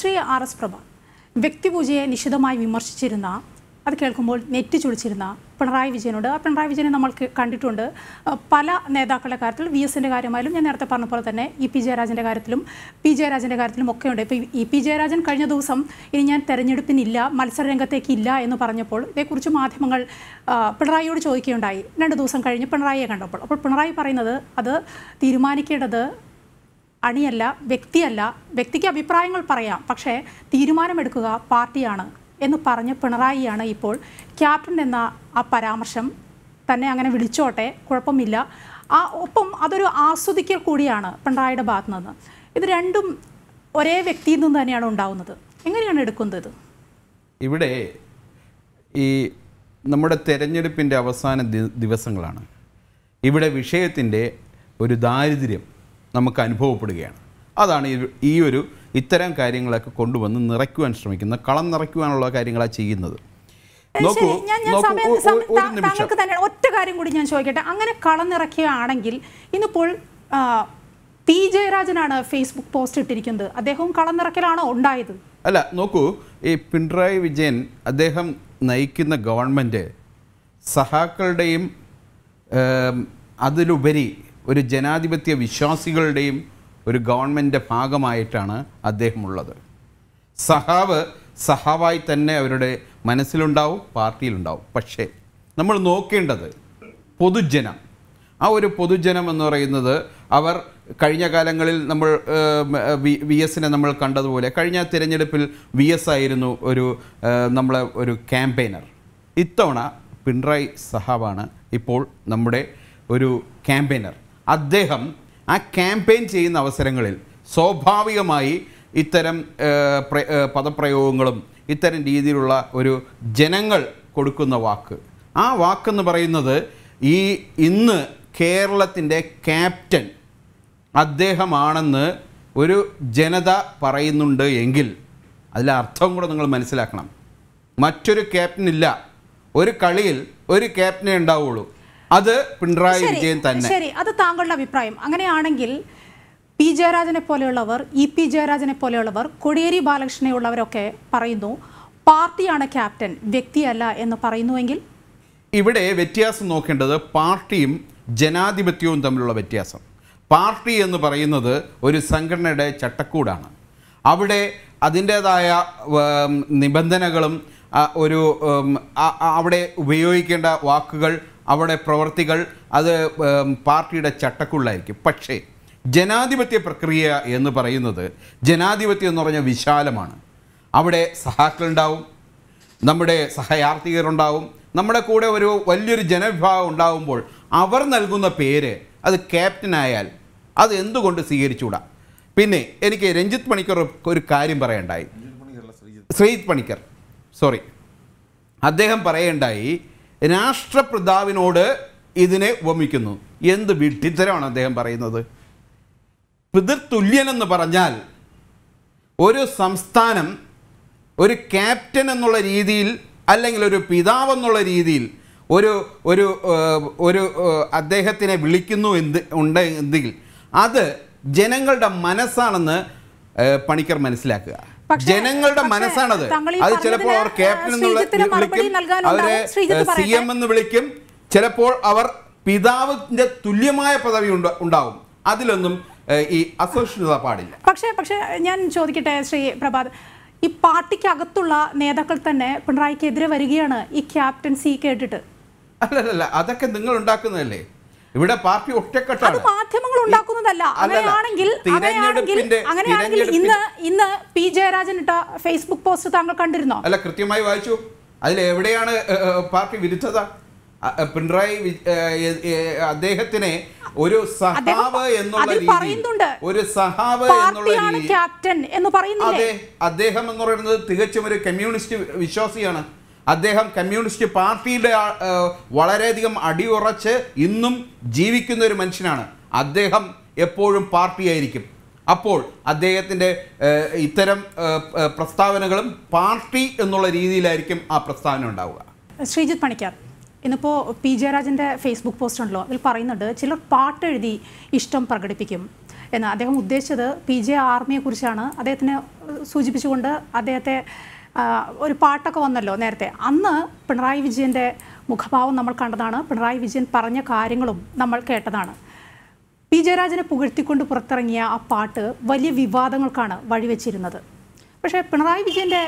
Shri R S Prabha വ്യക്തിപൂജയെ നിശിതമായി വിമർശിച്ചിരുന്ന അത് കേൾക്കുമ്പോൾ നെറ്റ് ചുളിച്ചിരുന്ന പിണറായി വിജയനോട് ആ പിണറായി വിജയനെ നമ്മൾ കണ്ടിട്ടുണ്ട് പല നേതാക്കളുടെ കാര്യത്തിൽ വി എസിൻ്റെ കാര്യമായാലും ഞാൻ നേരത്തെ പറഞ്ഞ പോലെ തന്നെ ഇ പി ജയരാജൻ്റെ കാര്യത്തിലും പി ജയരാജൻ്റെ കാര്യത്തിലും ഒക്കെ ഉണ്ട് ഇപ്പോൾ ഇ പി ജയരാജൻ കഴിഞ്ഞ ദിവസം ഇനി ഞാൻ തെരഞ്ഞെടുപ്പിനില്ല മത്സരരംഗത്തേക്ക് ഇല്ല എന്ന് പറഞ്ഞപ്പോൾ ഇതേക്കുറിച്ച് മാധ്യമങ്ങൾ പിണറായിയോട് ചോദിക്കുകയുണ്ടായി രണ്ട് ദിവസം കഴിഞ്ഞ് പിണറായിയെ കണ്ടപ്പോൾ അപ്പോൾ പിണറായി പറയുന്നത് അത് തീരുമാനിക്കേണ്ടത് അണിയല്ല വ്യക്തിയല്ല വ്യക്തിക്ക് അഭിപ്രായങ്ങൾ പറയാം പക്ഷേ തീരുമാനമെടുക്കുക പാർട്ടിയാണ് എന്ന് പറഞ്ഞ് പിണറായിയാണ് ഇപ്പോൾ ക്യാപ്റ്റൻ എന്ന ആ പരാമർശം തന്നെ അങ്ങനെ വിളിച്ചോട്ടെ കുഴപ്പമില്ല ആ ഒപ്പം അതൊരു ആസ്വദിക്കൽ കൂടിയാണ് പിണറായിയുടെ ഭാഗത്തു നിന്ന് ഇത് രണ്ടും ഒരേ വ്യക്തിയിൽ നിന്ന് തന്നെയാണ് ഉണ്ടാവുന്നത് എങ്ങനെയാണ് എടുക്കുന്നത് ഇവിടെ ഈ നമ്മുടെ തെരഞ്ഞെടുപ്പിൻ്റെ അവസാന ദിവസങ്ങളാണ് ഇവിടെ വിഷയത്തിൻ്റെ ഒരു ദാരിദ്ര്യം നമുക്ക് അനുഭവപ്പെടുകയാണ് അതാണ് ഈ ഒരു ഇത്തരം കാര്യങ്ങളൊക്കെ കൊണ്ടുവന്ന് നിറയ്ക്കുവാൻ ശ്രമിക്കുന്ന കളം നിറയ്ക്കുവാനുള്ള കാര്യങ്ങളാണ് ചെയ്യുന്നത് താങ്കൾക്ക് തന്നെ ഒറ്റ കാര്യം കൂടി ഞാൻ ചോദിക്കട്ടെ അങ്ങനെ കളന്നിറക്കുകയാണെങ്കിൽ ഇന്നിപ്പോൾ പി ജയരാജനാണ് ഫേസ്ബുക്ക് പോസ്റ്റ് ഇട്ടിരിക്കുന്നത് അദ്ദേഹവും കളന്നിറക്കലാണോ ഉണ്ടായത് അല്ല നോക്കൂ ഈ പിണറായി വിജയൻ അദ്ദേഹം നയിക്കുന്ന ഗവൺമെൻറ് സഹാക്കളുടെയും അതിലുപരി ഒരു ജനാധിപത്യ വിശ്വാസികളുടെയും ഒരു ഗവൺമെൻറ്റിൻ്റെ ഭാഗമായിട്ടാണ് അദ്ദേഹമുള്ളത് സഹാവ് സഹാവായി തന്നെ അവരുടെ മനസ്സിലുണ്ടാവും പാർട്ടിയിലുണ്ടാവും പക്ഷേ നമ്മൾ നോക്കേണ്ടത് പൊതുജനം ആ ഒരു പൊതുജനം എന്ന് പറയുന്നത് അവർ കഴിഞ്ഞ കാലങ്ങളിൽ നമ്മൾ വി എസിനെ നമ്മൾ കണ്ടതുപോലെ കഴിഞ്ഞ തിരഞ്ഞെടുപ്പിൽ വി എസ് ആയിരുന്നു ഒരു നമ്മളെ ഒരു ക്യാമ്പയിനർ ഇത്തവണ പിണറായി സഹാബാണ് ഇപ്പോൾ നമ്മുടെ ഒരു ക്യാമ്പയിനർ അദ്ദേഹം ആ ക്യാമ്പയിൻ ചെയ്യുന്ന അവസരങ്ങളിൽ സ്വാഭാവികമായി ഇത്തരം പദപ്രയോഗങ്ങളും ഇത്തരം രീതിയിലുള്ള ഒരു ജനങ്ങൾ കൊടുക്കുന്ന വാക്ക് ആ വാക്കെന്ന് പറയുന്നത് ഈ ഇന്ന് കേരളത്തിൻ്റെ ക്യാപ്റ്റൻ അദ്ദേഹമാണെന്ന് ഒരു ജനത പറയുന്നുണ്ട് എങ്കിൽ അതിലെ അർത്ഥം കൂടെ നിങ്ങൾ മനസ്സിലാക്കണം മറ്റൊരു ക്യാപ്റ്റൻ ഇല്ല ഒരു കളിയിൽ ഒരു ക്യാപ്റ്റനെ ഉണ്ടാവുള്ളൂ അത് പിണറായി വിജയൻ തന്നെ ശരി അത് താങ്കളുടെ അഭിപ്രായം അങ്ങനെയാണെങ്കിൽ പി ജയരാജനെ പോലെയുള്ളവർ ഇ പി ജയരാജനെ പോലെയുള്ളവർ കൊടിയേരി ബാലകൃഷ്ണനെ ഉള്ളവരൊക്കെ പറയുന്നു പാർട്ടിയാണ് ക്യാപ്റ്റൻ വ്യക്തിയല്ല എന്ന് പറയുന്നുവെങ്കിൽ ഇവിടെ വ്യത്യാസം നോക്കേണ്ടത് പാർട്ടിയും ജനാധിപത്യവും തമ്മിലുള്ള വ്യത്യാസം പാർട്ടി എന്ന് പറയുന്നത് ഒരു സംഘടനയുടെ ചട്ടക്കൂടാണ് അവിടെ അതിൻ്റേതായ നിബന്ധനകളും ഒരു അവിടെ ഉപയോഗിക്കേണ്ട വാക്കുകൾ അവിടെ പ്രവർത്തികൾ അത് പാർട്ടിയുടെ ചട്ടക്കുള്ളായിരിക്കും പക്ഷേ ജനാധിപത്യ പ്രക്രിയ എന്ന് പറയുന്നത് ജനാധിപത്യം എന്ന് പറഞ്ഞാൽ വിശാലമാണ് അവിടെ സഹാക്കളുണ്ടാവും നമ്മുടെ സഹയാർത്ഥികരുണ്ടാവും നമ്മുടെ കൂടെ ഒരു വലിയൊരു ജനവിഭാഗം ഉണ്ടാവുമ്പോൾ അവർ നൽകുന്ന പേര് അത് ക്യാപ്റ്റനായാൽ അത് എന്തുകൊണ്ട് സ്വീകരിച്ചുകൂടാ പിന്നെ എനിക്ക് രഞ്ജിത്ത് പണിക്കർ ഒരു കാര്യം പറയണ്ടായി ശ്രീജിത്ത് പണിക്കർ സോറി അദ്ദേഹം പറയണ്ടായി രാഷ്ട്രപ്രതാവിനോട് ഇതിനെ ഉപമിക്കുന്നു എന്ത് വിഡ്ഢിത്തരമാണ് അദ്ദേഹം പറയുന്നത് പിതൃതുല്യൻ എന്ന് പറഞ്ഞാൽ ഒരു സംസ്ഥാനം ഒരു ക്യാപ്റ്റൻ എന്നുള്ള രീതിയിൽ അല്ലെങ്കിൽ ഒരു പിതാവ് എന്നുള്ള രീതിയിൽ ഒരു ഒരു ഒരു അദ്ദേഹത്തിനെ വിളിക്കുന്നു എന്ത് ഉണ്ട് എന്തെങ്കിൽ അത് ജനങ്ങളുടെ മനസ്സാണെന്ന് പണിക്കർ മനസ്സിലാക്കുക ജനങ്ങളുടെ മനസ്സാണത് അത് ചിലപ്പോൾ അവർ ക്യാപ്റ്റൻ എന്നുള്ള വിളിക്കും അവരെ സി എം എന്ന് വിളിക്കും ചിലപ്പോൾ അവർ പിതാവിന്റെ തുല്യമായ പദവി ഉണ്ടാവും അതിലൊന്നും ഈ അസോഷ്യത പാടില്ല പക്ഷേ പക്ഷേ ഞാൻ ചോദിക്കട്ടെ ശ്രീ പ്രഭാത് ഈ പാർട്ടിക്ക് അകത്തുള്ള നേതാക്കൾ തന്നെ പിണറായിക്കെതിരെ വരികയാണ് ഈ ക്യാപ്റ്റൻസി കേട്ടിട്ട് അല്ലല്ല അതൊക്കെ നിങ്ങൾ ഉണ്ടാക്കുന്നതല്ലേ ഇവിടെ പാർട്ടി ഒറ്റക്കെട്ടാണ് മാധ്യമങ്ങൾ ഉണ്ടാക്കുന്നതല്ല അങ്ങനെയാണെങ്കിൽ അങ്ങനെയാണെങ്കിൽ ഇന്ന് ഇന്ന് പി ജയരാജൻ ഇട്ട ഫേസ്ബുക്ക് പോസ്റ്റ് താങ്കൾ കണ്ടിരുന്നോ അല്ല കൃത്യമായി വായിച്ചു അതിൽ എവിടെയാണ് പാർട്ടി വിരുദ്ധത പിണറായി അദ്ദേഹത്തിനെ ഒരു സഹാവ് എന്നുള്ള ഒരു സഹാവ് എന്നുള്ള ക്യാപ്റ്റൻ എന്ന് അതെ അദ്ദേഹം എന്ന് പറയുന്നത് തികച്ചും ഒരു കമ്മ്യൂണിസ്റ്റ് വിശ്വാസിയാണ് അദ്ദേഹം കമ്മ്യൂണിസ്റ്റ് പാർട്ടിയുടെ വളരെയധികം അടിയുറച്ച് ഇന്നും ജീവിക്കുന്ന ഒരു മനുഷ്യനാണ് അദ്ദേഹം എപ്പോഴും പാർട്ടിയായിരിക്കും അപ്പോൾ അദ്ദേഹത്തിൻ്റെ ഇത്തരം പ്രസ്താവനകളും പാർട്ടി എന്നുള്ള രീതിയിലായിരിക്കും ആ പ്രസ്താവന ഉണ്ടാവുക ശ്രീജിത് പണിക്കാർ ഇന്നിപ്പോൾ പി ജയരാജൻ്റെ ഫേസ്ബുക്ക് പോസ്റ്റ് ഉണ്ടല്ലോ അതിൽ പറയുന്നുണ്ട് ചിലർ പാട്ടെഴുതി ഇഷ്ടം പ്രകടിപ്പിക്കും എന്ന് അദ്ദേഹം ഉദ്ദേശിച്ചത് പി ജെ ആർമിയെക്കുറിച്ചാണ് അദ്ദേഹത്തിനെ സൂചിപ്പിച്ചുകൊണ്ട് അദ്ദേഹത്തെ ഒരു പാട്ടൊക്കെ വന്നല്ലോ നേരത്തെ അന്ന് പിണറായി വിജയൻ്റെ മുഖഭാവം നമ്മൾ കണ്ടതാണ് പിണറായി വിജയൻ പറഞ്ഞ കാര്യങ്ങളും നമ്മൾ കേട്ടതാണ് പി ജയരാജനെ പുകഴ്ത്തിക്കൊണ്ട് പുറത്തിറങ്ങിയ ആ പാട്ട് വലിയ വിവാദങ്ങൾക്കാണ് വഴിവെച്ചിരുന്നത് പക്ഷേ പിണറായി വിജയൻ്റെ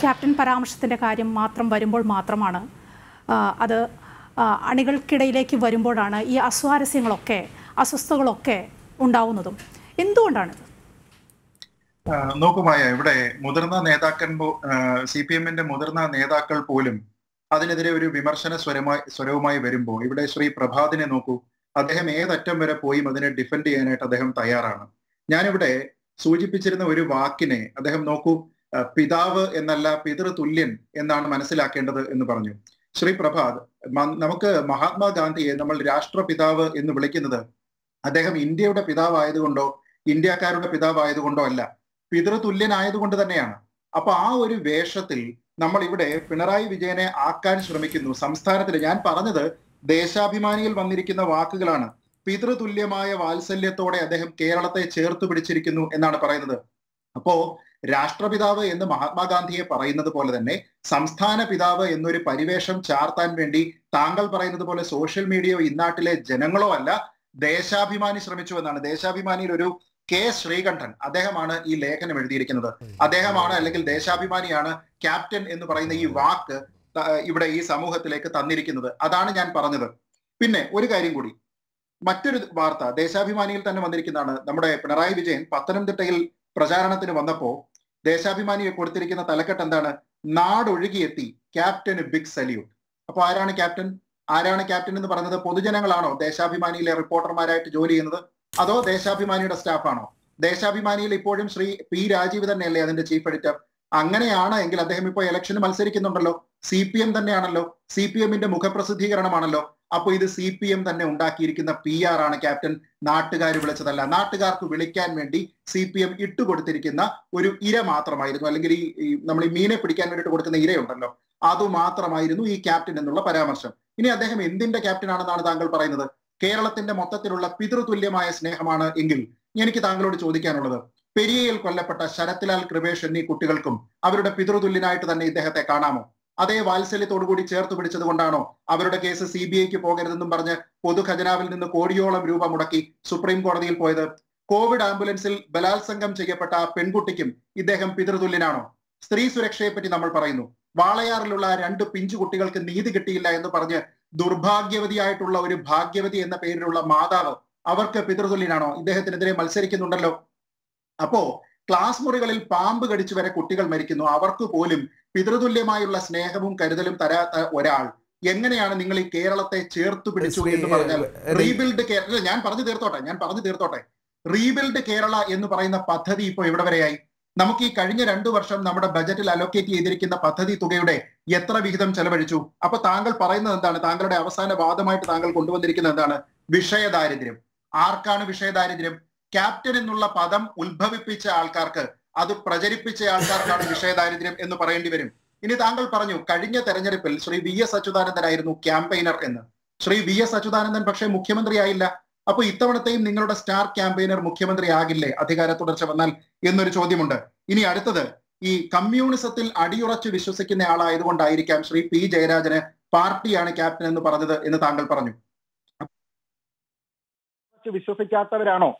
ക്യാപ്റ്റൻ പരാമർശത്തിൻ്റെ കാര്യം മാത്രം വരുമ്പോൾ മാത്രമാണ് അത് അണികൾക്കിടയിലേക്ക് വരുമ്പോഴാണ് ഈ അസ്വാരസ്യങ്ങളൊക്കെ അസ്വസ്ഥതകളൊക്കെ ഉണ്ടാവുന്നതും എന്തുകൊണ്ടാണിത് മായ ഇവിടെ മുതിർന്ന നേതാക്കൻ സി പി എമ്മിന്റെ മുതിർന്ന നേതാക്കൾ പോലും അതിനെതിരെ ഒരു വിമർശന സ്വരമായി സ്വരവുമായി വരുമ്പോൾ ഇവിടെ ശ്രീ പ്രഭാതിനെ നോക്കൂ അദ്ദേഹം ഏതറ്റം വരെ പോയും അതിനെ ഡിഫെൻഡ് ചെയ്യാനായിട്ട് അദ്ദേഹം തയ്യാറാണ് ഞാനിവിടെ സൂചിപ്പിച്ചിരുന്ന ഒരു വാക്കിനെ അദ്ദേഹം നോക്കൂ പിതാവ് എന്നല്ല പിതൃതുല്യൻ എന്നാണ് മനസ്സിലാക്കേണ്ടത് എന്ന് പറഞ്ഞു ശ്രീ പ്രഭാത് നമുക്ക് മഹാത്മാഗാന്ധിയെ നമ്മൾ രാഷ്ട്രപിതാവ് എന്ന് വിളിക്കുന്നത് അദ്ദേഹം ഇന്ത്യയുടെ പിതാവായതുകൊണ്ടോ ഇന്ത്യക്കാരുടെ പിതാവായതുകൊണ്ടോ അല്ല പിതൃതുല്യനായതുകൊണ്ട് തന്നെയാണ് അപ്പൊ ആ ഒരു വേഷത്തിൽ നമ്മൾ ഇവിടെ പിണറായി വിജയനെ ആക്കാൻ ശ്രമിക്കുന്നു സംസ്ഥാനത്തിൽ ഞാൻ പറഞ്ഞത് ദേശാഭിമാനിയിൽ വന്നിരിക്കുന്ന വാക്കുകളാണ് പിതൃതുല്യമായ വാത്സല്യത്തോടെ അദ്ദേഹം കേരളത്തെ ചേർത്ത് പിടിച്ചിരിക്കുന്നു എന്നാണ് പറയുന്നത് അപ്പോ രാഷ്ട്രപിതാവ് എന്ന് മഹാത്മാഗാന്ധിയെ പറയുന്നത് പോലെ തന്നെ സംസ്ഥാന പിതാവ് എന്നൊരു പരിവേഷം ചാർത്താൻ വേണ്ടി താങ്കൾ പറയുന്നത് പോലെ സോഷ്യൽ മീഡിയയോ ഇന്നാട്ടിലെ ജനങ്ങളോ അല്ല ദേശാഭിമാനി ശ്രമിച്ചു എന്നാണ് ദേശാഭിമാനിയിൽ ഒരു കെ ശ്രീകണ്ഠൻ അദ്ദേഹമാണ് ഈ ലേഖനം എഴുതിയിരിക്കുന്നത് അദ്ദേഹമാണ് അല്ലെങ്കിൽ ദേശാഭിമാനിയാണ് ക്യാപ്റ്റൻ എന്ന് പറയുന്ന ഈ വാക്ക് ഇവിടെ ഈ സമൂഹത്തിലേക്ക് തന്നിരിക്കുന്നത് അതാണ് ഞാൻ പറഞ്ഞത് പിന്നെ ഒരു കാര്യം കൂടി മറ്റൊരു വാർത്ത ദേശാഭിമാനിയിൽ തന്നെ വന്നിരിക്കുന്നതാണ് നമ്മുടെ പിണറായി വിജയൻ പത്തനംതിട്ടയിൽ പ്രചാരണത്തിന് വന്നപ്പോ ദേശാഭിമാനി കൊടുത്തിരിക്കുന്ന തലക്കെട്ട് എന്താണ് നാടൊഴുകിയെത്തി ക്യാപ്റ്റന് ബിഗ് സല്യൂട്ട് അപ്പൊ ആരാണ് ക്യാപ്റ്റൻ ആരാണ് ക്യാപ്റ്റൻ എന്ന് പറയുന്നത് പൊതുജനങ്ങളാണോ ദേശാഭിമാനിയിലെ റിപ്പോർട്ടർമാരായിട്ട് ജോലി ചെയ്യുന്നത് അതോ ദേശാഭിമാനിയുടെ സ്റ്റാഫാണോ ദേശാഭിമാനിയിൽ ഇപ്പോഴും ശ്രീ പി രാജീവ് തന്നെയല്ലേ അതിന്റെ ചീഫ് എഡിറ്റർ അങ്ങനെയാണ് എങ്കിൽ അദ്ദേഹം ഇപ്പോൾ ഇലക്ഷന് മത്സരിക്കുന്നുണ്ടല്ലോ സി പി എം തന്നെയാണല്ലോ സി പി എമ്മിന്റെ മുഖപ്രസിദ്ധീകരണമാണല്ലോ അപ്പൊ ഇത് സി പി എം തന്നെ ഉണ്ടാക്കിയിരിക്കുന്ന പി ആർ ആണ് ക്യാപ്റ്റൻ നാട്ടുകാർ വിളിച്ചതല്ല നാട്ടുകാർക്ക് വിളിക്കാൻ വേണ്ടി സി പി എം ഇട്ടുകൊടുത്തിരിക്കുന്ന ഒരു ഇര മാത്രമായിരുന്നു അല്ലെങ്കിൽ ഈ നമ്മൾ ഈ മീനെ പിടിക്കാൻ വേണ്ടിയിട്ട് കൊടുക്കുന്ന ഇരയുണ്ടല്ലോ അതുമാത്രമായിരുന്നു ഈ ക്യാപ്റ്റൻ എന്നുള്ള പരാമർശം ഇനി അദ്ദേഹം എന്തിന്റെ ക്യാപ്റ്റൻ ആണെന്നാണ് താങ്കൾ പറയുന്നത് കേരളത്തിന്റെ മൊത്തത്തിലുള്ള പിതൃതുല്യമായ സ്നേഹമാണ് എങ്കിൽ എനിക്ക് താങ്കളോട് ചോദിക്കാനുള്ളത് പെരിയയിൽ കൊല്ലപ്പെട്ട ശരത്ലാൽ കൃപേഷ് എന്നീ കുട്ടികൾക്കും അവരുടെ പിതൃതുല്യനായിട്ട് തന്നെ ഇദ്ദേഹത്തെ കാണാമോ അതേ വാത്സല്യത്തോടുകൂടി കൂടി ചേർത്ത് പിടിച്ചത് കൊണ്ടാണോ അവരുടെ കേസ് സി ബി ഐക്ക് പോകരുതെന്നും പറഞ്ഞ് പൊതുഖജനാവിൽ നിന്ന് കോടിയോളം രൂപ മുടക്കി സുപ്രീം കോടതിയിൽ പോയത് കോവിഡ് ആംബുലൻസിൽ ബലാത്സംഗം ചെയ്യപ്പെട്ട ആ പെൺകുട്ടിക്കും ഇദ്ദേഹം പിതൃതുല്യനാണോ സ്ത്രീ സുരക്ഷയെപ്പറ്റി നമ്മൾ പറയുന്നു വാളയാറിലുള്ള രണ്ട് പിഞ്ചു കുട്ടികൾക്ക് നീതി കിട്ടിയില്ല എന്ന് പറഞ്ഞ് ദുർഭാഗ്യവതിയായിട്ടുള്ള ഒരു ഭാഗ്യവതി എന്ന പേരിലുള്ള മാതാവ് അവർക്ക് പിതൃതുല്യനാണോ ഇദ്ദേഹത്തിനെതിരെ മത്സരിക്കുന്നുണ്ടല്ലോ അപ്പോ ക്ലാസ് മുറികളിൽ പാമ്പ് കടിച്ചു വരെ കുട്ടികൾ മരിക്കുന്നു അവർക്ക് പോലും പിതൃതുല്യമായുള്ള സ്നേഹവും കരുതലും തരാത്ത ഒരാൾ എങ്ങനെയാണ് നിങ്ങൾ ഈ കേരളത്തെ ചേർത്ത് പിടിച്ചു എന്ന് പറഞ്ഞാൽ റീബിൽഡ് കേരള ഞാൻ പറഞ്ഞു തീർത്തോട്ടെ ഞാൻ പറഞ്ഞു തീർത്തോട്ടെ റീബിൽഡ് കേരള എന്ന് പറയുന്ന പദ്ധതി ഇപ്പൊ എവിടെ വരെയായി നമുക്ക് ഈ കഴിഞ്ഞ രണ്ടു വർഷം നമ്മുടെ ബജറ്റിൽ അലോക്കേറ്റ് ചെയ്തിരിക്കുന്ന പദ്ധതി തുകയുടെ എത്ര വിഹിതം ചെലവഴിച്ചു അപ്പൊ താങ്കൾ പറയുന്നത് എന്താണ് താങ്കളുടെ അവസാന വാദമായിട്ട് താങ്കൾ കൊണ്ടുവന്നിരിക്കുന്നത് എന്താണ് വിഷയദാരിദ്ര്യം ആർക്കാണ് വിഷയദാരിദ്ര്യം ക്യാപ്റ്റൻ എന്നുള്ള പദം ഉത്ഭവിപ്പിച്ച ആൾക്കാർക്ക് അത് പ്രചരിപ്പിച്ച ആൾക്കാർക്കാണ് വിഷയദാരിദ്ര്യം എന്ന് പറയേണ്ടി വരും ഇനി താങ്കൾ പറഞ്ഞു കഴിഞ്ഞ തെരഞ്ഞെടുപ്പിൽ ശ്രീ വി എസ് അച്യുതാനന്ദനായിരുന്നു ക്യാമ്പയിനർ എന്ന് ശ്രീ വി എസ് അച്യുതാനന്ദൻ പക്ഷേ മുഖ്യമന്ത്രിയായില്ല അപ്പൊ ഇത്തവണത്തെയും നിങ്ങളുടെ സ്റ്റാർ ക്യാമ്പയിനർ മുഖ്യമന്ത്രി ആകില്ലേ അധികാര തുടർച്ച വന്നാൽ എന്നൊരു ചോദ്യമുണ്ട് ഇനി അടുത്തത് ഈ കമ്മ്യൂണിസത്തിൽ അടിയുറച്ച് വിശ്വസിക്കുന്ന ആളായതുകൊണ്ടായിരിക്കാം ശ്രീ പി ജയരാജന് പാർട്ടിയാണ് ക്യാപ്റ്റൻ എന്ന് പറഞ്ഞത് എന്ന് താങ്കൾ പറഞ്ഞു വിശ്വസിക്കാത്തവരാണോ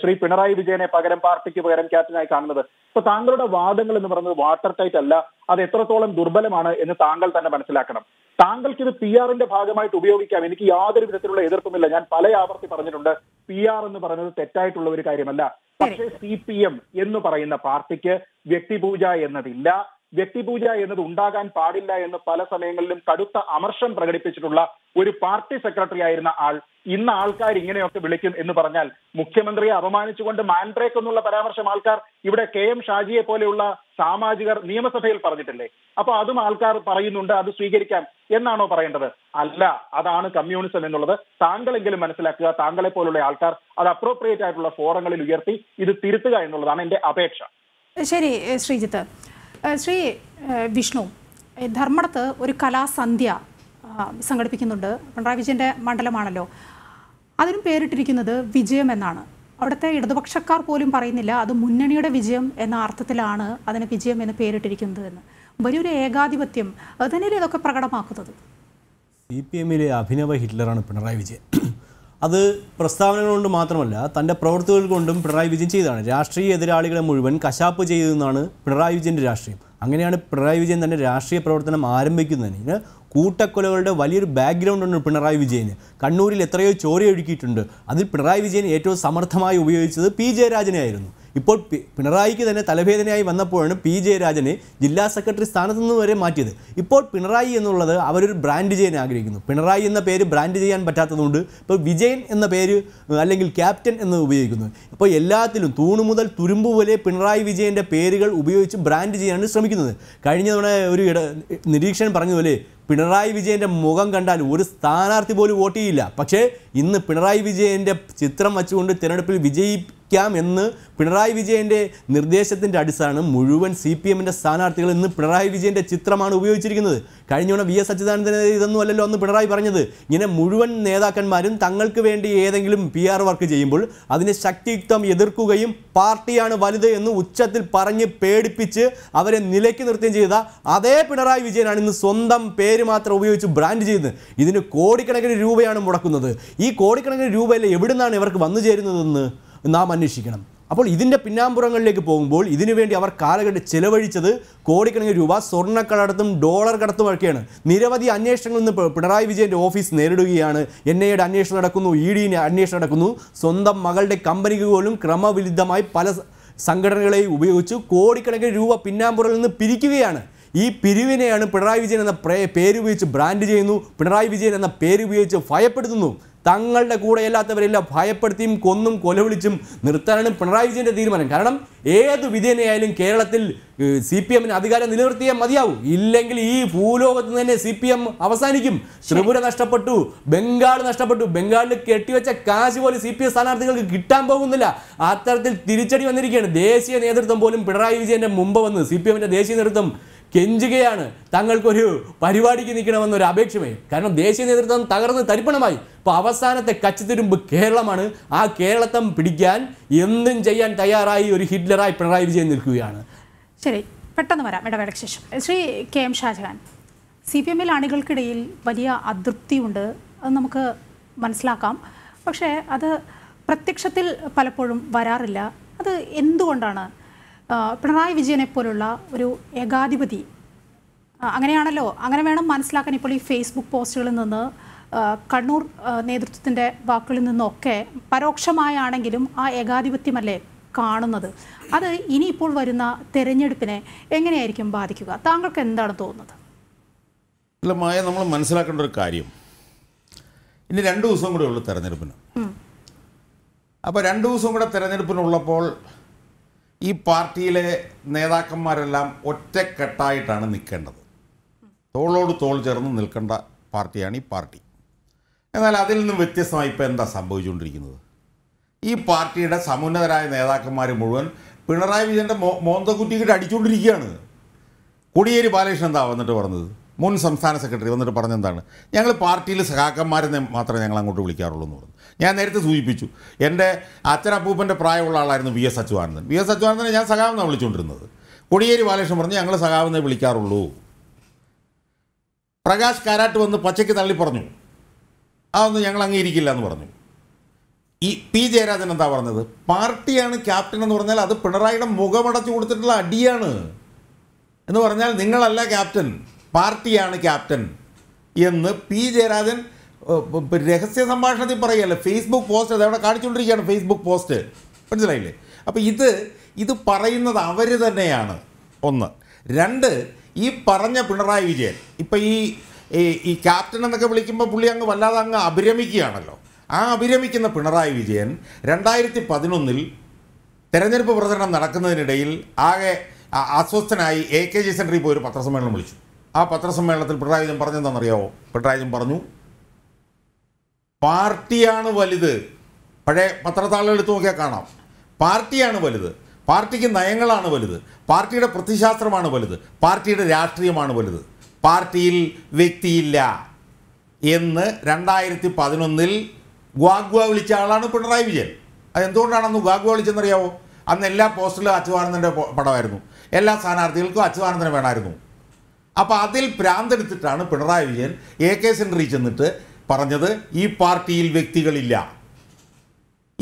ശ്രീ പിണറായി വിജയനെ പകരം പാർട്ടിക്ക് പകരം ക്യാപ്റ്റനായി കാണുന്നത് അപ്പൊ താങ്കളുടെ വാദങ്ങൾ എന്ന് പറയുന്നത് വാട്ടർ ടൈറ്റ് അല്ല അത് എത്രത്തോളം ദുർബലമാണ് എന്ന് താങ്കൾ തന്നെ മനസ്സിലാക്കണം താങ്കൾക്ക് ഇത് പി ആറിന്റെ ഭാഗമായിട്ട് ഉപയോഗിക്കാം എനിക്ക് യാതൊരു വിധത്തിലുള്ള എതിർപ്പുമില്ല ഞാൻ പല ആവർത്തി പറഞ്ഞിട്ടുണ്ട് പി ആർ എന്ന് പറയുന്നത് തെറ്റായിട്ടുള്ള ഒരു കാര്യമല്ല പക്ഷേ സി പി എം എന്ന് പറയുന്ന പാർട്ടിക്ക് വ്യക്തിപൂജ എന്നതില്ല വ്യക്തിപൂജ എന്നത് ഉണ്ടാകാൻ പാടില്ല എന്ന് പല സമയങ്ങളിലും കടുത്ത അമർഷം പ്രകടിപ്പിച്ചിട്ടുള്ള ഒരു പാർട്ടി സെക്രട്ടറി ആയിരുന്ന ആൾ ഇന്ന് ആൾക്കാർ ഇങ്ങനെയൊക്കെ വിളിക്കും എന്ന് പറഞ്ഞാൽ മുഖ്യമന്ത്രിയെ അപമാനിച്ചുകൊണ്ട് മാൻബ്രേക്ക് എന്നുള്ള പരാമർശം ആൾക്കാർ ഇവിടെ കെ എം ഷാജിയെ പോലെയുള്ള സാമാജികർ നിയമസഭയിൽ പറഞ്ഞിട്ടില്ലേ അപ്പൊ അതും ആൾക്കാർ പറയുന്നുണ്ട് അത് സ്വീകരിക്കാം എന്നാണോ പറയേണ്ടത് അല്ല അതാണ് കമ്മ്യൂണിസം എന്നുള്ളത് താങ്കളെങ്കിലും മനസ്സിലാക്കുക താങ്കളെ പോലുള്ള ആൾക്കാർ അത് അപ്രോപ്രിയേറ്റ് ആയിട്ടുള്ള ഫോറങ്ങളിൽ ഉയർത്തി ഇത് തിരുത്തുക എന്നുള്ളതാണ് എന്റെ അപേക്ഷ ശരി ശ്രീജിത്ത് ശ്രീ വിഷ്ണു ധർമ്മടത്ത് ഒരു കലാസന്ധ്യ സംഘടിപ്പിക്കുന്നുണ്ട് പിണറായി വിജയൻ്റെ മണ്ഡലമാണല്ലോ അതിനും പേരിട്ടിരിക്കുന്നത് വിജയം എന്നാണ് അവിടുത്തെ ഇടതുപക്ഷക്കാർ പോലും പറയുന്നില്ല അത് മുന്നണിയുടെ വിജയം എന്ന അർത്ഥത്തിലാണ് അതിന് വിജയം എന്ന് പേരിട്ടിരിക്കുന്നത് എന്ന് വലിയൊരു ഏകാധിപത്യം അതിനെ ഇതൊക്കെ പ്രകടമാക്കുന്നത് സി പി എമ്മിലെ അഭിനവ ഹിറ്റ്ലറാണ് പിണറായി വിജയൻ അത് പ്രസ്താവനകൾ കൊണ്ട് മാത്രമല്ല തൻ്റെ പ്രവർത്തികൾ കൊണ്ടും പിണറായി വിജയൻ ചെയ്തതാണ് രാഷ്ട്രീയ എതിരാളികളെ മുഴുവൻ കശാപ്പ് ചെയ്തതെന്നാണ് പിണറായി വിജയൻ്റെ രാഷ്ട്രീയം അങ്ങനെയാണ് പിണറായി വിജയൻ തൻ്റെ രാഷ്ട്രീയ പ്രവർത്തനം ആരംഭിക്കുന്നതിന് കൂട്ടക്കൊലകളുടെ വലിയൊരു ബാക്ക്ഗ്രൗണ്ട് ഉണ്ട് പിണറായി വിജയന് കണ്ണൂരിൽ എത്രയോ ചോരയൊഴുക്കിയിട്ടുണ്ട് അതിൽ പിണറായി വിജയൻ ഏറ്റവും സമർത്ഥമായി ഉപയോഗിച്ചത് പി ജയരാജനെ ആയിരുന്നു ഇപ്പോൾ പിണറായിക്ക് തന്നെ തലവേദനയായി വന്നപ്പോഴാണ് പി ജയരാജനെ ജില്ലാ സെക്രട്ടറി സ്ഥാനത്തു നിന്ന് വരെ മാറ്റിയത് ഇപ്പോൾ പിണറായി എന്നുള്ളത് അവരൊരു ബ്രാൻഡ് ചെയ്യാൻ ആഗ്രഹിക്കുന്നു പിണറായി എന്ന പേര് ബ്രാൻഡ് ചെയ്യാൻ പറ്റാത്തതുകൊണ്ട് ഇപ്പോൾ വിജയൻ എന്ന പേര് അല്ലെങ്കിൽ ക്യാപ്റ്റൻ എന്ന് ഉപയോഗിക്കുന്നു ഇപ്പോൾ എല്ലാത്തിലും തൂണു മുതൽ തുരുമ്പ് പോലെ പിണറായി വിജയൻ്റെ പേരുകൾ ഉപയോഗിച്ച് ബ്രാൻഡ് ചെയ്യാനാണ് ശ്രമിക്കുന്നത് കഴിഞ്ഞ തവണ ഒരു ഇട നിരീക്ഷകൻ പറഞ്ഞതുപോലെ പിണറായി വിജയൻ്റെ മുഖം കണ്ടാൽ ഒരു സ്ഥാനാർത്ഥി പോലും വോട്ട് ചെയ്യില്ല പക്ഷേ ഇന്ന് പിണറായി വിജയൻ്റെ ചിത്രം വച്ചുകൊണ്ട് തിരഞ്ഞെടുപ്പിൽ വിജയിക്കാം എന്ന് പിണറായി വിജയൻ്റെ നിർദ്ദേശത്തിൻ്റെ അടിസ്ഥാനം മുഴുവൻ സി പി എമ്മിൻ്റെ സ്ഥാനാർത്ഥികൾ ഇന്ന് പിണറായി വിജയൻ്റെ ചിത്രമാണ് ഉപയോഗിച്ചിരിക്കുന്നത് കഴിഞ്ഞ തവണ വി എസ് അച്യുതാനന്ദനെതിരെ ഇതൊന്നും അല്ലല്ലോ അന്ന് പിണറായി പറഞ്ഞത് ഇങ്ങനെ മുഴുവൻ നേതാക്കന്മാരും തങ്ങൾക്ക് വേണ്ടി ഏതെങ്കിലും പി ആർ വർക്ക് ചെയ്യുമ്പോൾ അതിനെ ശക്തിയുക്തം എതിർക്കുകയും പാർട്ടിയാണ് വലുത് എന്ന് ഉച്ചത്തിൽ പറഞ്ഞ് പേടിപ്പിച്ച് അവരെ നിലയ്ക്ക് നിർത്തുകയും ചെയ്ത അതേ പിണറായി വിജയനാണ് ഇന്ന് സ്വന്തം പേര് മാത്രം ഉപയോഗിച്ച് ബ്രാൻഡ് ചെയ്യുന്നത് ഇതിന് കോടിക്കണക്കിന് രൂപയാണ് മുടക്കുന്നത് ഈ കോടിക്കണക്കിന് രൂപയിൽ എവിടുന്നാണ് ഇവർക്ക് വന്നു ചേരുന്നതെന്ന് നാം അന്വേഷിക്കണം അപ്പോൾ ഇതിൻ്റെ പിന്നാമ്പുറങ്ങളിലേക്ക് പോകുമ്പോൾ ഇതിനുവേണ്ടി അവർ കാലഘട്ട ചെലവഴിച്ചത് കോടിക്കണക്കിന് രൂപ സ്വർണ്ണക്കടത്തും ഡോളർ ഒക്കെയാണ് നിരവധി അന്വേഷണങ്ങളിൽ നിന്ന് പിണറായി വിജയൻ്റെ ഓഫീസ് നേരിടുകയാണ് എൻ ഐയുടെ അന്വേഷണം നടക്കുന്നു ഇ ഡിൻ്റെ അന്വേഷണം നടക്കുന്നു സ്വന്തം മകളുടെ കമ്പനിക്ക് പോലും ക്രമവിരുദ്ധമായി പല സംഘടനകളെയും ഉപയോഗിച്ച് കോടിക്കണക്കിന് രൂപ പിന്നാമ്പുറയിൽ നിന്ന് പിരിക്കുകയാണ് ഈ പിരിവിനെയാണ് പിണറായി വിജയൻ എന്ന പേരുപയോഗിച്ച് ബ്രാൻഡ് ചെയ്യുന്നു പിണറായി വിജയൻ എന്ന പേരുപയോഗിച്ച് ഭയപ്പെടുത്തുന്നു തങ്ങളുടെ കൂടെയല്ലാത്തവരെല്ലാം ഭയപ്പെടുത്തിയും കൊന്നും കൊലവിളിച്ചും നിർത്താനാണ് പിണറായി വിജയൻ്റെ തീരുമാനം കാരണം ഏത് വിധേനയായാലും കേരളത്തിൽ സി പി എമ്മിന് അധികാരം നിലനിർത്തിയാൽ മതിയാവും ഇല്ലെങ്കിൽ ഈ ഭൂലോകത്ത് തന്നെ സി പി എം അവസാനിക്കും ത്രിപുര നഷ്ടപ്പെട്ടു ബംഗാൾ നഷ്ടപ്പെട്ടു ബംഗാളിൽ കെട്ടിവെച്ച കാശ് പോലും സി പി എം സ്ഥാനാർത്ഥികൾക്ക് കിട്ടാൻ പോകുന്നില്ല അത്തരത്തിൽ തിരിച്ചടി വന്നിരിക്കുകയാണ് ദേശീയ നേതൃത്വം പോലും പിണറായി വിജയൻ്റെ മുമ്പ് വന്ന് സി പി എമ്മിൻ്റെ ദേശീയ നേതൃത്വം കെഞ്ചുകയാണ് തങ്ങൾക്കൊരു പരിപാടിക്ക് നിൽക്കണമെന്നൊരു അപേക്ഷമേ കാരണം ദേശീയ നേതൃത്വം തകർന്ന് തരിപ്പണമായി അപ്പോൾ അവസാനത്തെ കച്ചിത്തുരുമ്പ് കേരളമാണ് ആ കേരളത്തം പിടിക്കാൻ എന്തും ചെയ്യാൻ തയ്യാറായി ഒരു ഹിറ്റ്ലറായി പിണറായി വിജയൻ നിൽക്കുകയാണ് ശരി പെട്ടെന്ന് വരാം ഇടവേളയ്ക്ക് ശേഷം Shri K M Shajahan C P എമ്മിൽ അണികൾക്കിടയിൽ വലിയ അതൃപ്തിയുണ്ട് അത് നമുക്ക് മനസ്സിലാക്കാം പക്ഷേ അത് പ്രത്യക്ഷത്തിൽ പലപ്പോഴും വരാറില്ല അത് എന്തുകൊണ്ടാണ് പിണറായി വിജയനെ പോലുള്ള ഒരു ഏകാധിപതി അങ്ങനെയാണല്ലോ അങ്ങനെ വേണം മനസ്സിലാക്കാൻ ഇപ്പോൾ ഈ ഫേസ്ബുക്ക് പോസ്റ്റുകളിൽ നിന്ന് കണ്ണൂർ നേതൃത്വത്തിൻ്റെ വാക്കുകളിൽ നിന്നൊക്കെ പരോക്ഷമായാണെങ്കിലും ആ ഏകാധിപത്യമല്ലേ കാണുന്നത് അത് ഇനിയിപ്പോൾ വരുന്ന തെരഞ്ഞെടുപ്പിനെ എങ്ങനെയായിരിക്കും ബാധിക്കുക താങ്കൾക്ക് എന്താണ് തോന്നുന്നത് അല്ല മായ നമ്മൾ മനസ്സിലാക്കേണ്ട ഒരു കാര്യം ഇനി രണ്ട് ദിവസം കൂടെ ഉള്ളു തെരഞ്ഞെടുപ്പിന് അപ്പോൾ രണ്ട് ദിവസം കൂടെ തെരഞ്ഞെടുപ്പിനുള്ളപ്പോൾ ഈ പാർട്ടിയിലെ നേതാക്കന്മാരെല്ലാം ഒറ്റക്കെട്ടായിട്ടാണ് നിൽക്കേണ്ടത് തോളോട് തോൾ ചേർന്ന് നിൽക്കേണ്ട പാർട്ടിയാണ് ഈ പാർട്ടി എന്നാൽ അതിൽ നിന്നും വ്യത്യസ്തമായി ഇപ്പോൾ എന്താ സംഭവിച്ചുകൊണ്ടിരിക്കുന്നത് ഈ പാർട്ടിയുടെ സമുന്നതരായ നേതാക്കന്മാർ മുഴുവൻ പിണറായി വിജയൻ്റെ മോ മോന്തക്കുറ്റിക്കിട്ട് അടിച്ചുകൊണ്ടിരിക്കുകയാണ് കോടിയേരി ബാലകൃഷ്ണൻ എന്താ വന്നിട്ട് പറഞ്ഞത് മുൻ സംസ്ഥാന സെക്രട്ടറി വന്നിട്ട് പറഞ്ഞെന്താണ് ഞങ്ങൾ പാർട്ടിയിൽ സഹാക്കന്മാരെന്നെ മാത്രമേ ഞങ്ങൾ അങ്ങോട്ട് വിളിക്കാറുള്ളൂ എന്ന് പറഞ്ഞു ഞാൻ നേരത്തെ സൂചിപ്പിച്ചു എൻ്റെ അച്ഛനപ്പൂപ്പൻ്റെ പ്രായമുള്ള ആളായിരുന്നു V S Achuthanandan V S അച്യുതാനന്ദനെ ഞാൻ സഖാവെന്നാണ് വിളിച്ചുകൊണ്ടിരുന്നത് കൊടിയേരി ബാലകൃഷ്ണൻ പറഞ്ഞു ഞങ്ങൾ സഖാവെന്നേ വിളിക്കാറുള്ളൂ പ്രകാശ് കാരാട്ട് വന്ന് പച്ചയ്ക്ക് തള്ളി പറഞ്ഞു അതൊന്നും ഞങ്ങൾ അംഗീകരിക്കില്ല എന്ന് പറഞ്ഞു ഈ പി ജയരാജൻ എന്താ പറഞ്ഞത് പാർട്ടിയാണ് ക്യാപ്റ്റൻ എന്ന് പറഞ്ഞാൽ അത് പിണറായിയുടെ മുഖമടച്ചു കൊടുത്തിട്ടുള്ള അടിയാണ് എന്ന് പറഞ്ഞാൽ നിങ്ങളല്ല ക്യാപ്റ്റൻ പാർട്ടിയാണ് ക്യാപ്റ്റൻ എന്ന് പി ജയരാജൻ രഹസ്യ സംഭാഷണത്തിൽ പറയല്ലേ ഫേസ്ബുക്ക് പോസ്റ്റ് അതവിടെ കാണിച്ചുകൊണ്ടിരിക്കുകയാണ് ഫേസ്ബുക്ക് പോസ്റ്റ് മനസ്സിലായില്ലേ അപ്പോൾ ഇത് ഇത് പറയുന്നത് അവർ തന്നെയാണ് ഒന്ന് രണ്ട് ഈ പറഞ്ഞ പിണറായി വിജയൻ ഇപ്പം ഈ ഈ ക്യാപ്റ്റൻ എന്നൊക്കെ വിളിക്കുമ്പോൾ പുള്ളി അങ്ങ് വല്ലാതെ അങ്ങ് അഭിരമിക്കുകയാണല്ലോ ആ അഭിരമിക്കുന്ന പിണറായി വിജയൻ രണ്ടായിരത്തി പതിനൊന്നിൽ തെരഞ്ഞെടുപ്പ് പ്രചരണം നടക്കുന്നതിനിടയിൽ ആകെ അസ്വസ്ഥനായി എ കെ ജി സെൻട്രി പോയി ഒരു പത്രസമ്മേളനം വിളിച്ചു ആ പത്രസമ്മേളനത്തിൽ പിണറായി വിജയൻ പറഞ്ഞെന്താണെന്നറിയാവോ പിണറായി വിജയൻ പറഞ്ഞു പാർട്ടിയാണ് വലുത് പഴയ പത്രത്താളുകൾ എടുത്തു നോക്കിയാൽ കാണാം പാർട്ടിയാണ് വലുത് പാർട്ടിക്ക് നയങ്ങളാണ് വലുത് പാർട്ടിയുടെ പ്രതിശാസ്ത്രമാണ് വലുത് പാർട്ടിയുടെ രാഷ്ട്രീയമാണ് വലുത് പാർട്ടിയിൽ വ്യക്തിയില്ല എന്ന് രണ്ടായിരത്തി പതിനൊന്നിൽ ഗ്വാഗ്വ വിളിച്ച ആളാണ് പിണറായി വിജയൻ അതെന്തുകൊണ്ടാണെന്ന് ഗ്വാഗ്വ വിളിച്ചെന്നറിയാവോ അന്ന് എല്ലാ പോസ്റ്റിലും അച്യുതാനന്ദൻ്റെ പടമായിരുന്നു എല്ലാ സ്ഥാനാർത്ഥികൾക്കും അച്യുതാനന്ദനെ വേണമായിരുന്നു അപ്പോൾ അതിൽ ഭ്രാന്തെടുത്തിട്ടാണ് Pinarayi Vijayan A K centre ചെന്നിട്ട് പറഞ്ഞത് ഈ പാർട്ടിയിൽ വ്യക്തികളില്ല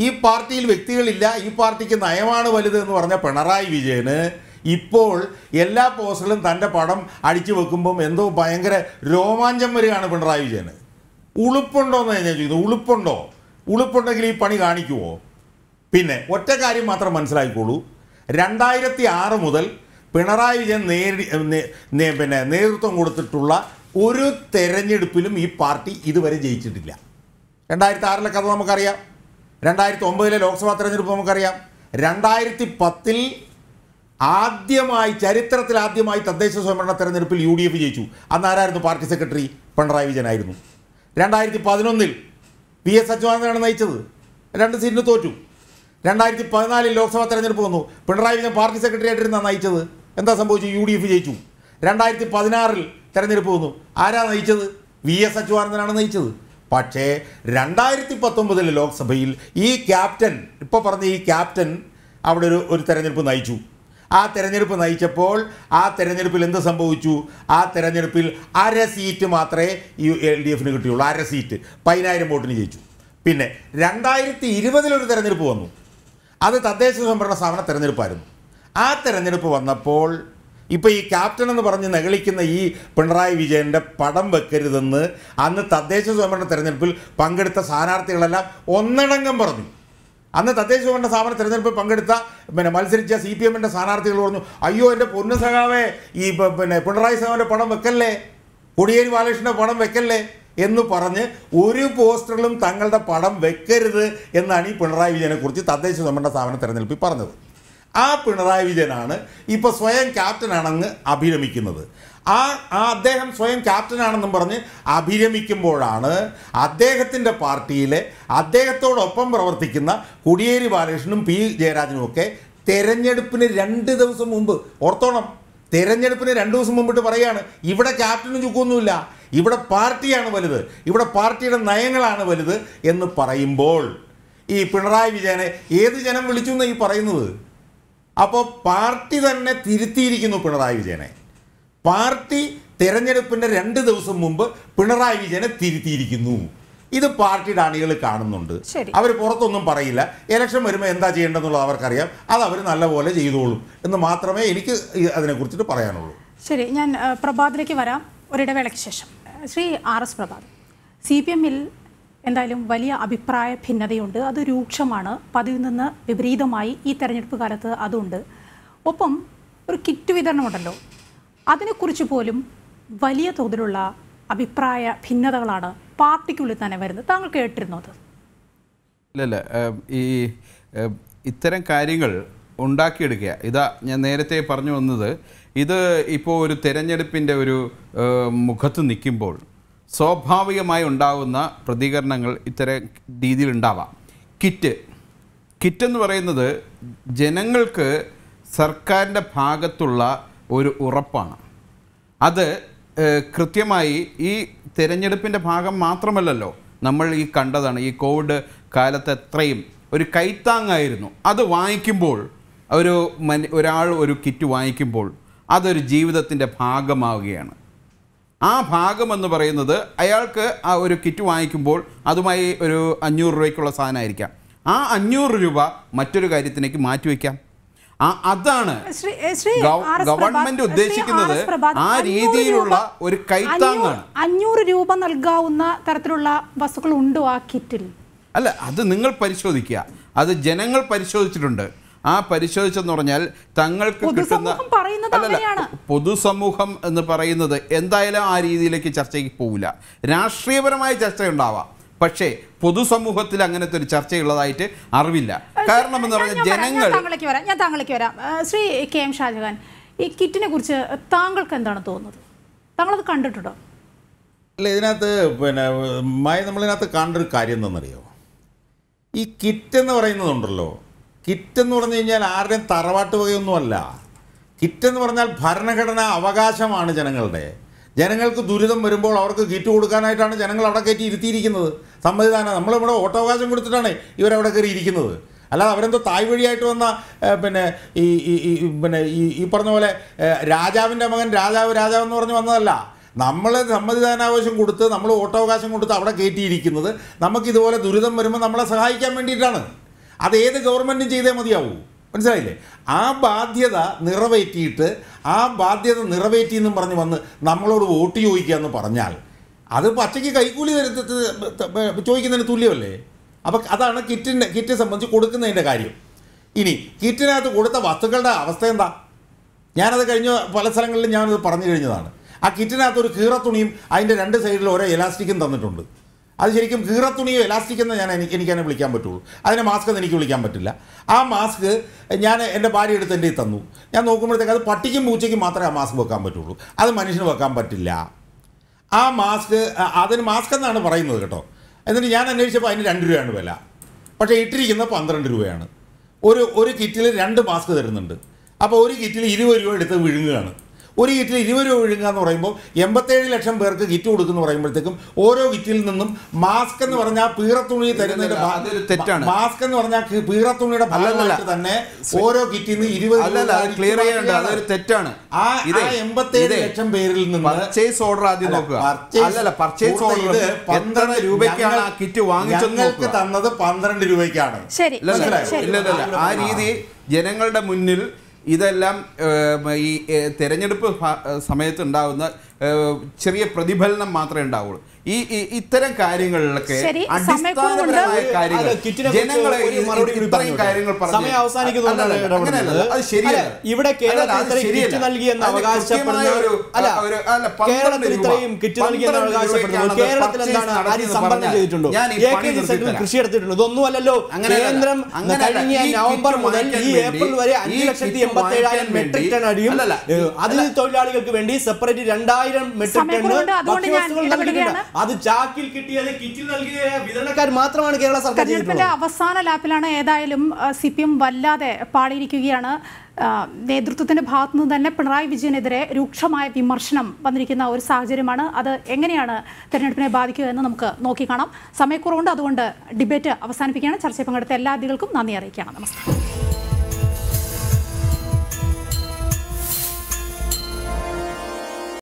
ഈ പാർട്ടിയിൽ വ്യക്തികളില്ല ഈ പാർട്ടിക്ക് നയമാണ് വലുത് എന്ന് പറഞ്ഞ പിണറായി വിജയന് ഇപ്പോൾ എല്ലാ പോസ്റ്റിലും തൻ്റെ പടം അടിച്ചു വെക്കുമ്പം എന്തോ ഭയങ്കര രോമാഞ്ചം വരികയാണ് പിണറായി വിജയന് ഉളുപ്പുണ്ടോ എന്ന് ഞാൻ ചോദിക്കുന്നു ഉളുപ്പുണ്ടോ ഉളുപ്പുണ്ടെങ്കിൽ ഈ പണി കാണിക്കുമോ പിന്നെ ഒറ്റ കാര്യം മാത്രം മനസ്സിലാക്കിക്കോളൂ രണ്ടായിരത്തി ആറ് മുതൽ പിണറായി വിജയൻ നേരി പിന്നെ നേതൃത്വം കൊടുത്തിട്ടുള്ള ഒരു തെരഞ്ഞെടുപ്പിലും ഈ പാർട്ടി ഇതുവരെ ജയിച്ചിട്ടില്ല രണ്ടായിരത്തി ആറിലെ കഥ നമുക്കറിയാം രണ്ടായിരത്തി ഒമ്പതിലെ ലോക്സഭാ തെരഞ്ഞെടുപ്പ് നമുക്കറിയാം രണ്ടായിരത്തി പത്തിൽ ആദ്യമായി ചരിത്രത്തിൽ ആദ്യമായി തദ്ദേശ സ്വയംഭരണ തെരഞ്ഞെടുപ്പിൽ യു ഡി എഫ് ജയിച്ചു അന്നാരായിരുന്നു പാർട്ടി സെക്രട്ടറി പിണറായി വിജയനായിരുന്നു രണ്ടായിരത്തി പതിനൊന്നിൽ പി എസ് അച്യുതാനന്ദനാണ് നയിച്ചത് രണ്ട് സീറ്റിന് തോറ്റു രണ്ടായിരത്തി പതിനാലിൽ ലോക്സഭാ തെരഞ്ഞെടുപ്പ് വന്നു പിണറായി വിജയൻ പാർട്ടി സെക്രട്ടറി ആയിട്ടിരുന്നാണ് നയിച്ചത് എന്താ സംഭവിച്ചു യു ഡി എഫ് ജയിച്ചു രണ്ടായിരത്തി പതിനാറിൽ തെരഞ്ഞെടുപ്പ് വന്നു ആരാ നയിച്ചത് വി എസ് അച്യുതാനന്ദനാണ് നയിച്ചത് പക്ഷേ രണ്ടായിരത്തി പത്തൊമ്പതിലെ ലോക്സഭയിൽ ഈ ക്യാപ്റ്റൻ ഇപ്പോൾ പറഞ്ഞ ഈ ക്യാപ്റ്റൻ അവിടെ ഒരു ഒരു തെരഞ്ഞെടുപ്പ് നയിച്ചു ആ തെരഞ്ഞെടുപ്പ് നയിച്ചപ്പോൾ ആ തെരഞ്ഞെടുപ്പിൽ എന്ത് സംഭവിച്ചു ആ തെരഞ്ഞെടുപ്പിൽ അര സീറ്റ് മാത്രമേ ഈ എൽ ഡി എഫിന് കിട്ടിയുള്ളൂ അര സീറ്റ് പതിനായിരം വോട്ടിന് ജയിച്ചു പിന്നെ രണ്ടായിരത്തി ഇരുപതിലൊരു തെരഞ്ഞെടുപ്പ് വന്നു അത് തദ്ദേശ സ്വയംഭരണ സ്ഥാപന തെരഞ്ഞെടുപ്പായിരുന്നു ആ തെരഞ്ഞെടുപ്പ് വന്നപ്പോൾ ഇപ്പോൾ ഈ ക്യാപ്റ്റൻ എന്ന് പറഞ്ഞ് നകളിക്കുന്ന ഈ പിണറായി വിജയൻ്റെ പടം വെക്കരുതെന്ന് അന്ന് തദ്ദേശ സ്വയംഭരണ തെരഞ്ഞെടുപ്പിൽ പങ്കെടുത്ത സ്ഥാനാർത്ഥികളെല്ലാം ഒന്നടങ്കം പറഞ്ഞു അന്ന് തദ്ദേശ സ്വയംഭരണ സ്ഥാപന തെരഞ്ഞെടുപ്പിൽ പങ്കെടുത്ത പിന്നെ മത്സരിച്ച സി പി എമ്മിൻ്റെ സ്ഥാനാർത്ഥികൾ പറഞ്ഞു അയ്യോ എൻ്റെ പൊന്നു സഖാവേ ഈ പിന്നെ പിണറായി സഖാവിൻ്റെ പടം വെക്കല്ലേ കൊടിയേരി ബാലകൃഷ്ണൻ്റെ പടം വെക്കല്ലേ എന്ന് പറഞ്ഞ് ഒരു പോസ്റ്ററിലും തങ്ങളുടെ പടം വെക്കരുത് എന്നാണ് ഈ പിണറായി വിജയനെക്കുറിച്ച് തദ്ദേശ സ്വയംഭരണ സ്ഥാപന തെരഞ്ഞെടുപ്പിൽ പറഞ്ഞത് ആ പിണറായി വിജയനാണ് ഇപ്പോൾ സ്വയം ക്യാപ്റ്റനാണെന്ന് അഭിരമിക്കുന്നത് ആ ആ അദ്ദേഹം സ്വയം ക്യാപ്റ്റനാണെന്നും പറഞ്ഞ് അഭിരമിക്കുമ്പോഴാണ് അദ്ദേഹത്തിൻ്റെ പാർട്ടിയിലെ അദ്ദേഹത്തോടൊപ്പം പ്രവർത്തിക്കുന്ന കുടിയേരി ബാലകൃഷ്ണനും പി ജയരാജനും ഒക്കെ തെരഞ്ഞെടുപ്പിന് രണ്ട് ദിവസം മുമ്പ് ഓർത്തോണം തെരഞ്ഞെടുപ്പിന് രണ്ട് ദിവസം മുമ്പിട്ട് പറയുകയാണ് ഇവിടെ ക്യാപ്റ്റനും ചുക്കൊന്നുമില്ല ഇവിടെ പാർട്ടിയാണ് വലുത് ഇവിടെ പാർട്ടിയുടെ നയങ്ങളാണ് വലുത് എന്ന് പറയുമ്പോൾ ഈ പിണറായി വിജയനെ ഏത് ജനം വിളിച്ചു എന്നാണ് ഈ പറയുന്നത് അപ്പോൾ പാർട്ടി തന്നെ തിരുത്തിയിരിക്കുന്നു പിണറായി വിജയനെ പാർട്ടി തെരഞ്ഞെടുപ്പിൻ്റെ രണ്ട് ദിവസം മുമ്പ് പിണറായി വിജയനെ തിരുത്തിയിരിക്കുന്നു ഇത് പാർട്ടിയുടെ അണികൾ കാണുന്നുണ്ട് അവർ പുറത്തൊന്നും പറയില്ല ഇലക്ഷൻ വരുമ്പോൾ എന്താ ചെയ്യേണ്ടതെന്നുള്ളത് അവർക്കറിയാം അത് അവർ നല്ലപോലെ ചെയ്തോളും എന്ന് മാത്രമേ എനിക്ക് അതിനെക്കുറിച്ചിട്ട് പറയാനുള്ളൂ ശരി ഞാൻ പ്രഭാതിലേക്ക് വരാം ഒരിടവേളയ്ക്ക് ശേഷം Shri R S Prabhat C P എമ്മിൽ എന്തായാലും വലിയ അഭിപ്രായ ഭിന്നതയുണ്ട് അത് രൂക്ഷമാണ് പതിവിൽ നിന്ന് വിപരീതമായി ഈ തെരഞ്ഞെടുപ്പ് കാലത്ത് അതുണ്ട് ഒപ്പം ഒരു കിറ്റ് വിതരണമുണ്ടല്ലോ അതിനെക്കുറിച്ച് പോലും വലിയ തോതിലുള്ള അഭിപ്രായ ഭിന്നതകളാണ് പാർട്ടിക്കുള്ളിൽ തന്നെ വരുന്നത് താങ്കൾ കേട്ടിരുന്നു അത് ഇല്ലല്ല ഈ ഇത്തരം കാര്യങ്ങൾ ഉണ്ടാക്കിയെടുക്കുക ഇതാ ഞാൻ നേരത്തെ പറഞ്ഞു വന്നത് ഇത് ഇപ്പോൾ ഒരു തെരഞ്ഞെടുപ്പിൻ്റെ ഒരു മുഖത്ത് നിൽക്കുമ്പോൾ സ്വാഭാവികമായി ഉണ്ടാകുന്ന പ്രതികരണങ്ങൾ ഇത്തരം രീതിയിൽ ഉണ്ടാവാം കിറ്റ് കിറ്റ് എന്ന് പറയുന്നത് ജനങ്ങൾക്ക് സർക്കാരിൻ്റെ ഭാഗത്തുള്ള ഒരു ഉറപ്പാണ് അത് കൃത്യമായി ഈ തിരഞ്ഞെടുപ്പിൻ്റെ ഭാഗം മാത്രമല്ലല്ലോ നമ്മൾ ഈ കണ്ടതാണ് ഈ കോവിഡ് കാലത്ത് എത്രയും ഒരു കൈത്താങ്ങായിരുന്നു അത് വാങ്ങിക്കുമ്പോൾ ഒരു ഒരാൾ ഒരു കിറ്റ് വാങ്ങിക്കുമ്പോൾ അതൊരു ജീവിതത്തിൻ്റെ ഭാഗമാവുകയാണ് ആ ഭാഗം എന്ന് പറയുന്നത് അയാൾക്ക് ആ ഒരു കിറ്റ് വാങ്ങിക്കുമ്പോൾ അതുമായി ഒരു അഞ്ഞൂറ് രൂപയ്ക്കുള്ള സാധനമായിരിക്കാം ആ അഞ്ഞൂറ് രൂപ മറ്റൊരു കാര്യത്തിലേക്ക് മാറ്റിവെക്കാം അതാണ് ഗവൺമെന്റ് ഉദ്ദേശിക്കുന്നത് ആ രീതിയിലുള്ള ഒരു കൈത്താങ്ങാണ് അഞ്ഞൂറ് രൂപ നൽകാവുന്ന തരത്തിലുള്ള വസ്തുക്കൾ ഉണ്ടോ ആ കിറ്റിൽ അല്ല അത് നിങ്ങൾ പരിശോധിക്കുക അത് ജനങ്ങൾ പരിശോധിച്ചിട്ടുണ്ട് ആ പരിശോധിച്ചെന്ന് പറഞ്ഞാൽ തങ്ങൾക്ക് കിട്ടുന്ന പൊതുസമൂഹം എന്ന് പറയുന്നത് എന്തായാലും ആ രീതിയിലേക്ക് ചർച്ചയ്ക്ക് പോവില്ല രാഷ്ട്രീയപരമായ ചർച്ച ഉണ്ടാവാം പക്ഷേ പൊതുസമൂഹത്തിൽ അങ്ങനത്തെ ഒരു ചർച്ചയുള്ളതായിട്ട് അറിവില്ല കാരണം എന്ന് പറഞ്ഞാൽ ജനങ്ങൾ വരാം ഞാൻ താങ്കളേക്ക് വരാം ശ്രീ കെ എം ഷാജഹാൻ ഈ കിറ്റിനെ കുറിച്ച് താങ്കൾക്ക് എന്താണ് തോന്നുന്നത് താങ്കളത് കണ്ടിട്ടുണ്ടോ അല്ല ഇതിനകത്ത് പിന്നെ മായ നമ്മളിതിനകത്ത് കാണേണ്ട ഒരു കാര്യം എന്താണെന്നറിയോ ഈ കിറ്റ് എന്ന് പറയുന്നതുണ്ടല്ലോ കിറ്റ് എന്ന് പറഞ്ഞു കഴിഞ്ഞാൽ ആരുടെയും തറവാട്ട് വകയൊന്നുമല്ല കിറ്റ് എന്ന് പറഞ്ഞാൽ ഭരണഘടനാ അവകാശമാണ് ജനങ്ങളുടെ ജനങ്ങൾക്ക് ദുരിതം വരുമ്പോൾ അവർക്ക് കിറ്റ് കൊടുക്കാനായിട്ടാണ് ജനങ്ങൾ അവിടെ കയറ്റി ഇരുത്തിയിരിക്കുന്നത് സമ്മതിദാനം നമ്മൾ നമ്മുടെ വോട്ടവകാശം കൊടുത്തിട്ടാണ് ഇവരവിടെ കയറി ഇരിക്കുന്നത് അല്ലാതെ അവരെന്തോ തായ് വഴിയായിട്ട് വന്ന പിന്നെ ഈ പിന്നെ ഈ പറഞ്ഞ പോലെ രാജാവിൻ്റെ മകൻ രാജാവ് രാജാവ് എന്ന് പറഞ്ഞ് വന്നതല്ല നമ്മൾ സമ്മതിദാനാവകാശം കൊടുത്ത് നമ്മൾ വോട്ടവകാശം കൊടുത്ത് അവിടെ കയറ്റിയിരിക്കുന്നത് നമുക്കിതുപോലെ ദുരിതം വരുമ്പോൾ നമ്മളെ സഹായിക്കാൻ വേണ്ടിയിട്ടാണ് അത് ഏത് ഗവൺമെൻറ്റും ചെയ്തേ മതിയാവൂ മനസ്സിലായില്ലേ ആ ബാധ്യത നിറവേറ്റിയിട്ട് ആ ബാധ്യത നിറവേറ്റി എന്നും പറഞ്ഞ് വന്ന് നമ്മളോട് വോട്ട് ചോദിക്കുക എന്ന് പറഞ്ഞാൽ അത് പച്ചയ്ക്ക് കൈക്കൂലി ചോദിക്കുന്നതിന് തുല്യമല്ലേ അപ്പം അതാണ് കിറ്റിൻ്റെ കിറ്റ് സംബന്ധിച്ച് കൊടുക്കുന്നതിൻ്റെ കാര്യം ഇനി കിറ്റിനകത്ത് കൊടുത്ത വസ്തുക്കളുടെ അവസ്ഥ എന്താ ഞാനത് കഴിഞ്ഞ പല സ്ഥലങ്ങളിലും ഞാനത് പറഞ്ഞു കഴിഞ്ഞതാണ് ആ കിറ്റിനകത്ത് ഒരു കീറത്തുണിയും അതിൻ്റെ രണ്ട് സൈഡിൽ ഓരോ എലാസ്റ്റിക്കും തന്നിട്ടുണ്ട് അത് ശരിക്കും കീറത്തുണിയോ എലാസ്റ്റിക് എന്ന് ഞാൻ എനിക്ക് എനിക്ക് തന്നെ വിളിക്കാൻ പറ്റുള്ളൂ അതിന് മാസ്ക് എന്ന് എനിക്ക് വിളിക്കാൻ പറ്റില്ല ആ മാസ്ക് ഞാൻ എൻ്റെ ഭാര്യ എടുത്ത് എൻ്റെ തന്നു ഞാൻ നോക്കുമ്പോഴത്തേക്ക് അത് പട്ടിക്കും പൂച്ചയ്ക്കും മാത്രമേ ആ മാസ്ക് വെക്കാൻ പറ്റുള്ളൂ അത് മനുഷ്യന് വെക്കാൻ പറ്റില്ല ആ മാസ്ക് അതിന് മാസ്ക് എന്നാണ് പറയുന്നത് കേട്ടോ എന്നിട്ട് ഞാൻ അന്വേഷിച്ചപ്പോൾ അതിന് രണ്ട് രൂപയാണ് വില പക്ഷേ ഇട്ടിരിക്കുന്നത് പന്ത്രണ്ട് രൂപയാണ് ഒരു ഒരു കിറ്റിൽ രണ്ട് മാസ്ക് തരുന്നുണ്ട് അപ്പോൾ ഒരു കിറ്റിൽ ഇരുപത് രൂപ എടുത്ത് വിഴുങ്ങുകയാണ് ഒരു കിറ്റിൽ ഇരുപത് രൂപ ഒഴുകുക എന്ന് പറയുമ്പോൾ എൺപത്തേഴ് ലക്ഷം പേർക്ക് കിറ്റ് കൊടുക്കുന്നു പറയുമ്പോഴത്തേക്കും ഓരോ കിറ്റിൽ നിന്നും മാസ്ക് എന്ന് പറഞ്ഞാൽ പീറത്തുണി തരുന്നതിന്റെ തെറ്റാണ് മാസ്ക് എന്ന് പറഞ്ഞാൽ പീറത്തുണിയുടെ ഫലമായിട്ട് തന്നെ ഓരോ കിറ്റിൽ നിന്ന് ഇരുപത് ക്ലിയർ ചെയ്യേണ്ട അതൊരു തെറ്റാണ് ആ എൺപത്തേഴ് ലക്ഷം പേരിൽ നിന്ന് പർച്ചേസ് ഓർഡർ ആദ്യം നോക്കുക അല്ലല്ല പർച്ചേസ് ഓർഡർ പന്ത്രണ്ട് രൂപയ്ക്കാണ് ആ കിറ്റ് വാങ്ങിച്ചത് തന്നത് പന്ത്രണ്ട് രൂപയ്ക്കാണ് ശരി ആ രീതി ജനങ്ങളുടെ മുന്നിൽ ഇതെല്ലാം ഈ തെരഞ്ഞെടുപ്പ് സമയത്തുണ്ടാകുന്ന ചെറിയ പ്രതിഫലനം മാത്രമേ ഉണ്ടാവുള്ളൂ ഈ ഇത്തരം കാര്യങ്ങളിലൊക്കെ അടിസ്ഥാനപരമായ കാര്യങ്ങൾ ജനങ്ങളെ അത് ഇവിടെ കേരളത്തിൽ ഇത്രയും കിറ്റ് കേരളത്തിൽ എന്താണ് കൃഷി കേന്ദ്രം കഴിഞ്ഞ നവംബർ മുതൽ ഈ ഏപ്രിൽ വരെ അഞ്ച് ലക്ഷത്തി മെട്രിക് ടൺ അതിൽ തൊഴിലാളികൾക്ക് വേണ്ടി സെപ്പറേറ്റ് രണ്ടായിരം മെട്രിക് ടൺ ഭക്ഷ്യവസ്തുക്കൾ നൽകിയിട്ടുണ്ട് അത് ചാക്കിൽ കിട്ടിയത് കിറ്റിൽ നൽകിയ വിതരണക്കാർ മാത്രമാണ് കേരള സർക്കാർ തെരഞ്ഞെടുപ്പിന്റെ അവസാന ലാപ്പിലാണ് ഏതായാലും സി പി എം വല്ലാതെ പാളിയിരിക്കുകയാണ് നേതൃത്വത്തിന്റെ ഭാഗത്തു നിന്ന് തന്നെ പിണറായി വിജയനെതിരെ രൂക്ഷമായ വിമർശനം വന്നിരിക്കുന്ന ഒരു സാഹചര്യമാണ് അത് എങ്ങനെയാണ് തെരഞ്ഞെടുപ്പിനെ ബാധിക്കുക എന്ന് നമുക്ക് നോക്കിക്കാണാം സമയക്കുറവുണ്ട് അതുകൊണ്ട് ഡിബേറ്റ് അവസാനിപ്പിക്കുകയാണ് ചർച്ചയിൽ പങ്കെടുത്ത എല്ലാ അതികൾക്കും നന്ദി അറിയിക്കുകയാണ് നമസ്കാരം